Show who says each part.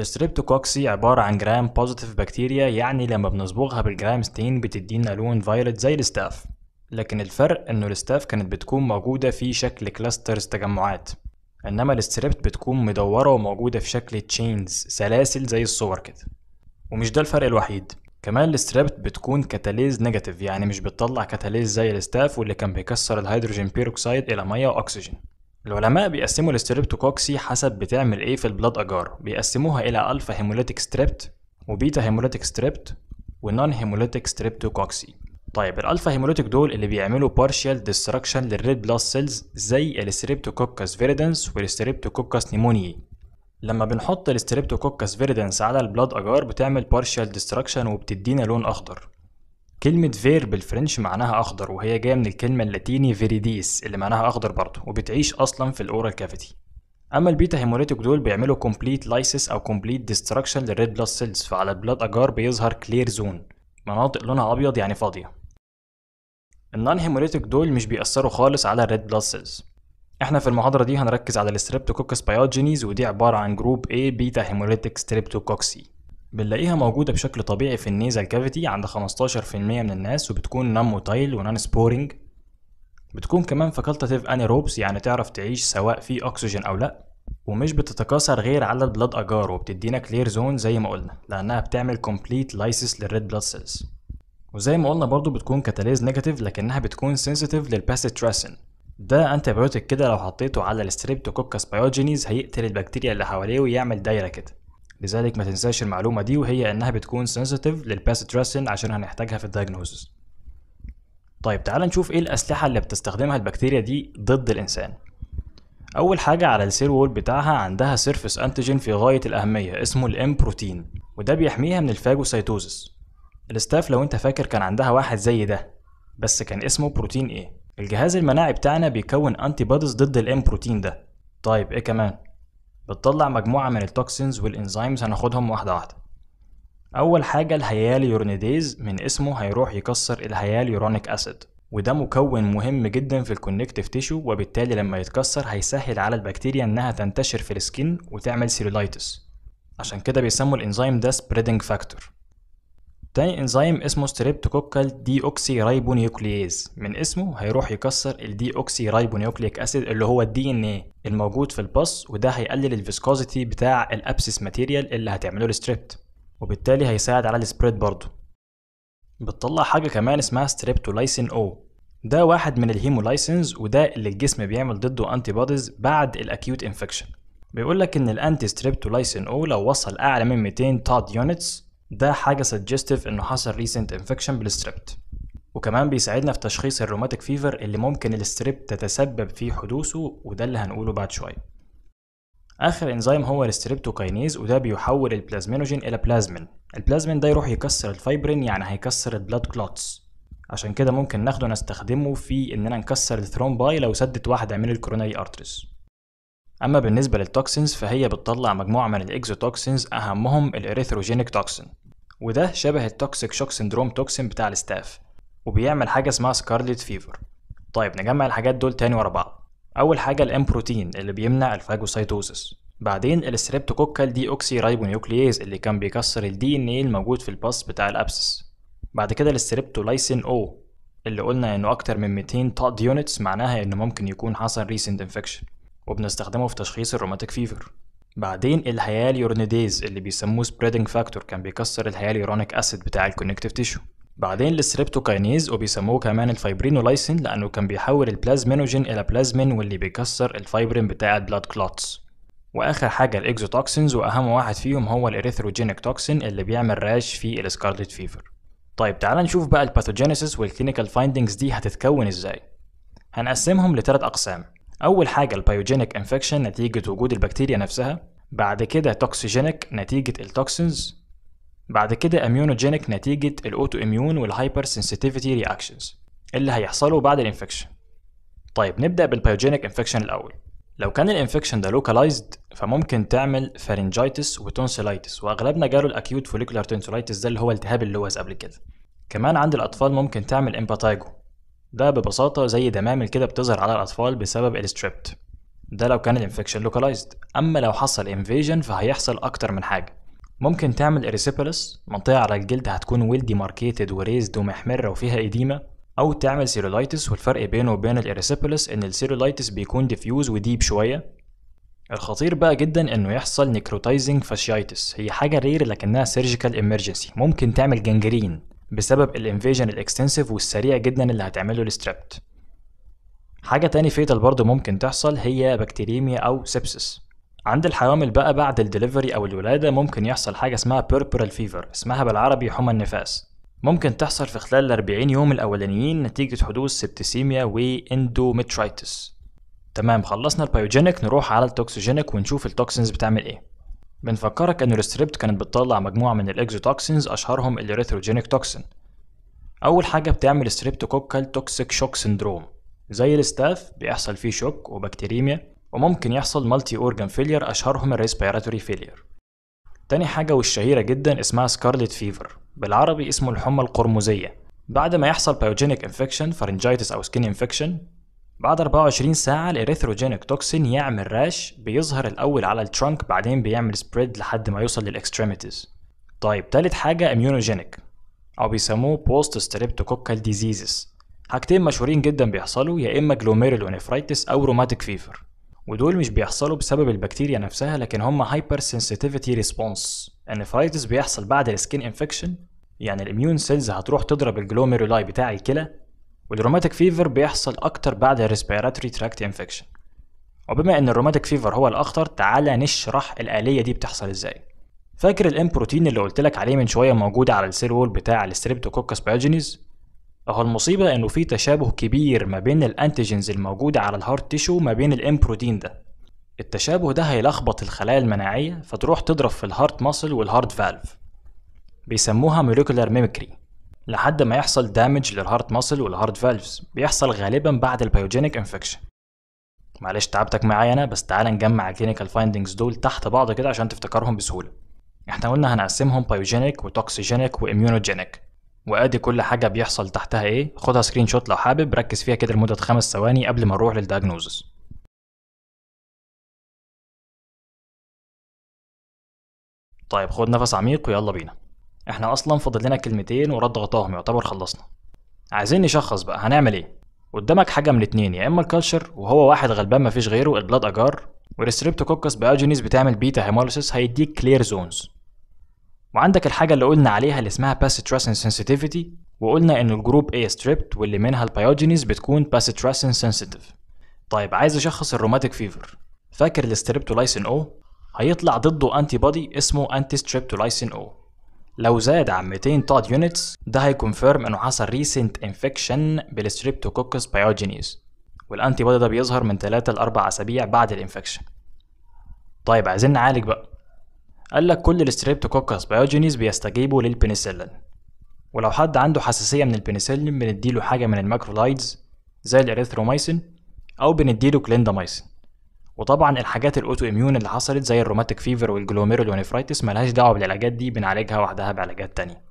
Speaker 1: الستريبتوكوكسي عبارة عن جرام بوزيتيف بكتيريا يعني لما بنصبغها بالجرام ستين بتدينا لون فايلت زي الستاف لكن الفرق انه الستاف كانت بتكون موجودة في شكل كلاسترز تجمعات انما الستريبت بتكون مدورة وموجودة في شكل تشينز سلاسل زي الصور كده ومش ده الفرق الوحيد كمان الستريبت بتكون كاتاليز نيجاتيف يعني مش بتطلع كاتاليز زي الستاف واللي كان بيكسر الهيدروجين بيروكسيد الى ميه واكسجين العلماء بيقسموا الاستريبتوكوكسي حسب بتعمل ايه في البلاد اجار بيقسموها الى الفا هيموليتيك ستريبت وبيتا هيموليتيك ستريبت ونون هيموليتيك ستريبتوكوكسي طيب الالفا هيموليتيك دول اللي بيعملوا بارشال ديستراكشن للريد بلاس سيلز زي الاستريبتوكوكس فيريدنس والاستريبتوكوكس نيمونيي لما بنحط الاستريبتوكوكس فيريدنس على البلاد اجار بتعمل بارشال ديستراكشن وبتدينا لون اخضر كلمة فير بالفرنش معناها أخضر وهي جاية من الكلمة اللاتيني فيريديس اللي معناها أخضر برضه وبتعيش أصلا في الأورال كافيتي أما البيتا هيموليتيك دول بيعملوا كومبليت لايسس أو كومبليت ديستراكشن للريد بلاس سيلز فعلى البلاد أجار بيظهر كلير زون مناطق لونها أبيض يعني فاضية النان هيموليتيك دول مش بيأثروا خالص على الريد بلاس سيلز احنا في المحاضرة دي هنركز على الستريبتوكوكس بايوجينيز ودي عبارة عن جروب A بيتا هيموليتيك ستريبتوكوكسي بنلاقيها موجودة بشكل طبيعي في النيزل كافيتي عند 15% من الناس وبتكون نون موتايل ونون سبورينج بتكون كمان فاكولتاتيف انيروبس يعني تعرف تعيش سواء في اكسجين او لا ومش بتتكاثر غير على البلاد اجار وبتدينا كلير زون زي ما قلنا لانها بتعمل كومبليت لايسيس للريد بلاد سيلز وزي ما قلنا برضو بتكون كاتاليز نيجاتيف لكنها بتكون سنسيتيف للباسيتراسين ده انتي كده لو حطيته على الستريبتوكوكاس بايوجينيز هيقتل البكتيريا اللي حواليه ويعمل دايره كده لذلك ما تنساش المعلومة دي وهي إنها بتكون للباس للباسيتراسين عشان هنحتاجها في الدايجنوزز طيب تعال نشوف إيه الأسلحة اللي بتستخدمها البكتيريا دي ضد الإنسان أول حاجة على السير وول بتاعها عندها سيرفس أنتيجين في غاية الأهمية اسمه الإم بروتين وده بيحميها من الفاجوسيتوزس الاستاف لو انت فاكر كان عندها واحد زي ده بس كان اسمه بروتين ايه الجهاز المناعي بتاعنا بيكون انتي بوديز ضد الام بروتين ده طيب ايه كمان بتطلع مجموعة من التوكسينز والإنزيمز هناخدهم واحدة واحدة أول حاجة الهياليورنيديز من اسمه هيروح يكسر الهياليورونيك أسيد وده مكون مهم جدا في الكونكتيف تيشو وبالتالي لما يتكسر هيسهل على البكتيريا انها تنتشر في السكين وتعمل سيلولايتس عشان كده بيسموا الانزيم ده سبريدنج فاكتور تاني انزيم اسمه ستريبتوكوكال دي اوكسي رايبونيوكلييز من اسمه هيروح يكسر الدي اوكسي رايبونيوكليك اسيد اللي هو الدي ان ايه الموجود في البص وده هيقلل الفيسكوزيتي بتاع الابسس ماتيريال اللي هتعمله الستريبت وبالتالي هيساعد على السبريد برضه بتطلع حاجه كمان اسمها ستريبتولايسين او ده واحد من الهيمولايسنز وده اللي الجسم بيعمل ضده انتي بوديز بعد الاكيوت انفكشن بيقول لك ان الانتي ستريبتولايسين او لو وصل اعلى من 200 تاد يونتس ده حاجة سجستيف إنه حصل ريسنت انفكشن بالستريبت وكمان بيساعدنا في تشخيص الروماتيك فيفر اللي ممكن الستريبت تتسبب في حدوثه وده اللي هنقوله بعد شوية آخر إنزيم هو الستريبتوكاينيز وده بيحول البلازمينوجين إلى بلازمين البلازمين ده يروح يكسر الفايبرين يعني هيكسر البلاد كلوتس عشان كده ممكن ناخده نستخدمه في إننا نكسر الثرومباي لو سدت واحدة من الكوروناري أرتريز أما بالنسبة للتوكسينز فهي بتطلع مجموعة من الإكزوتوكسينز أهمهم الإريثروجينيك توكسين وده شبه التوكسيك شوك سندروم توكسين بتاع الاستاف وبيعمل حاجة اسمها سكارلت فيفر طيب نجمع الحاجات دول تاني ورا بعض أول حاجة الإم بروتين اللي بيمنع الفاجوسايتوزس بعدين الستريبتوكوكال دي أوكسي ريبونيوكلييز اللي كان بيكسر الدي ان ايه الموجود في الباس بتاع الأبسس بعد كده الستريبتولايسين او اللي قلنا انه اكتر من 200 تاد يونتس معناها انه ممكن يكون حصل ريسنت انفكشن وبنستخدمه في تشخيص الروماتيك فيفر بعدين الهياليورونيديز اللي بيسموه سبريدنج فاكتور كان بيكسر الهياليورونيك اسيد بتاع الكونكتيف تيشو بعدين الستريبتوكاينيز وبيسموه كمان الفايبرينولايسين لانه كان بيحول البلازمينوجين الى بلازمين واللي بيكسر الفايبرين بتاع البلاد كلوتس واخر حاجه الاكزوتوكسينز واهم واحد فيهم هو الاريثروجينيك توكسين اللي بيعمل راش في الاسكارلت فيفر طيب تعال نشوف بقى الباثوجينيسيس والكلينيكال فايندنجز دي هتتكون ازاي هنقسمهم لثلاث اقسام أول حاجة البيوجينيك انفكشن نتيجة وجود البكتيريا نفسها بعد كده توكسيجينيك نتيجة التوكسينز بعد كده اميونوجينيك نتيجة الاوتو اميون والهايبر سنسيتيفيتي رياكشنز اللي هيحصلوا بعد الانفكشن طيب نبدأ بالبيوجينيك انفكشن الأول لو كان الانفكشن ده لوكالايزد فممكن تعمل فارنجايتس وتونسيلايتس واغلبنا جاله الاكيوت فوليكولار تونسيلايتس ده اللي هو التهاب اللوز قبل كده كمان عند الاطفال ممكن تعمل امباتايجو ده ببساطة زي دمامل كده بتظهر على الأطفال بسبب الستريبت ده لو كان الانفكشن لوكالايزد أما لو حصل انفيجن فهيحصل أكتر من حاجة ممكن تعمل اريسيبلس منطقة على الجلد هتكون ويلدي ماركيتد وريزد ومحمرة وفيها إديمة أو تعمل سيرولايتس والفرق بينه وبين الاريسيبلس إن السيرولايتس بيكون ديفيوز وديب شوية الخطير بقى جدا انه يحصل نيكروتايزنج فاشيايتس هي حاجه رير لكنها سيرجيكال امرجنسي ممكن تعمل جنجرين بسبب الانفيجن الاكستنسيف والسريع جدا اللي هتعمله الستريبت حاجة تاني فيتال برضو ممكن تحصل هي بكتيريميا أو سيبسس عند الحوامل بقى بعد الدليفري أو الولادة ممكن يحصل حاجة اسمها بيربرال فيفر اسمها بالعربي حمى النفاس ممكن تحصل في خلال 40 يوم الأولانيين نتيجة حدوث سبتسيميا واندومترايتس تمام خلصنا البيوجينيك نروح على التوكسيجينيك ونشوف التوكسينز بتعمل ايه بنفكرك إن الستريبت كانت بتطلع مجموعة من الإكزوتوكسينز أشهرهم الإريثروجينيك توكسين أول حاجة بتعمل ستريبت كوكال توكسيك شوك سندروم زي الستاف بيحصل فيه شوك وبكتيريميا وممكن يحصل مالتي أورجان فيلير أشهرهم الريسبيراتوري فيلير تاني حاجة والشهيرة جدا اسمها سكارلت فيفر بالعربي اسمه الحمى القرمزية بعد ما يحصل بايوجينيك انفكشن فارنجايتس أو سكين انفكشن بعد 24 ساعة الإريثروجينيك توكسين يعمل راش بيظهر الأول على الترنك بعدين بيعمل سبريد لحد ما يوصل للإكستريميتيز طيب تالت حاجة إميونوجينيك أو بيسموه بوست ستريبتوكوكال ديزيزز حاجتين مشهورين جدا بيحصلوا يا إما جلوميرولونيفرايتس أو روماتيك فيفر ودول مش بيحصلوا بسبب البكتيريا نفسها لكن هما هايبر سنسيتيفيتي ريسبونس النفرايتس بيحصل بعد السكين انفكشن يعني الاميون سيلز هتروح تضرب الجلوميرولاي بتاع الكلى والروماتيك فيفر بيحصل أكتر بعد الريسبيراتوري تراكت انفكشن وبما ان الروماتيك فيفر هو الاخطر تعالى نشرح الاليه دي بتحصل ازاي فاكر الام بروتين اللي قلت لك عليه من شويه موجود على السيل وول بتاع الستريبتوكوكس بايوجينيز اهو المصيبه انه في تشابه كبير ما بين الانتيجينز الموجوده على الهارت تيشو ما بين الام بروتين ده التشابه ده هيلخبط الخلايا المناعيه فتروح تضرب في الهارت ماسل والهارت فالف بيسموها موليكولار ميمكري لحد ما يحصل دامج للهارت ماسل والهارت فالفز بيحصل غالبا بعد البيوجينيك انفكشن معلش تعبتك معايا انا بس تعالى نجمع الكلينيكال فايندنجز دول تحت بعض كده عشان تفتكرهم بسهوله احنا قلنا هنقسمهم بايوجينيك وتوكسيجينيك واميونوجينيك وادي كل حاجه بيحصل تحتها ايه خدها سكرين شوت لو حابب ركز فيها كده لمده خمس ثواني قبل ما نروح للدياجنوزس طيب خد نفس عميق ويلا بينا احنا اصلا فاضل لنا كلمتين ورد غطاهم يعتبر خلصنا عايزين نشخص بقى هنعمل ايه قدامك حاجه من اتنين يا اما الكالشر وهو واحد غلبان مفيش غيره البلاد اجار والستريبتوكوكس بايوجينيز بتعمل بيتا هيموليسيس هيديك كلير زونز وعندك الحاجه اللي قلنا عليها اللي اسمها باستراسين سنسيتيفيتي وقلنا ان الجروب A ستريبت واللي منها البايوجينيز بتكون باستراسين سنسيتيف طيب عايز اشخص الروماتيك فيفر فاكر الستريبتولايسين او هيطلع ضده انتي بودي اسمه انتي ستريبتولايسين او لو زاد عن 200 تاد يونتس ده هيكونفيرم انه حصل ريسنت انفكشن بالستريبتوكوكس بايوجينيز والانتي بودي ده بيظهر من 3 ل 4 اسابيع بعد الانفكشن طيب عايزين نعالج بقى قال لك كل الستريبتوكوكس بايوجينيز بيستجيبوا للبنسلين ولو حد عنده حساسيه من البنسلين بنديله حاجه من الماكرولايدز زي الاريثرومايسين او بنديله كليندامايسين وطبعا الحاجات الاوتو اميون اللي حصلت زي الروماتيك فيفر والجلوميرولونيفرايتس ملهاش دعوه بالعلاجات دي بنعالجها وحدها بعلاجات تانية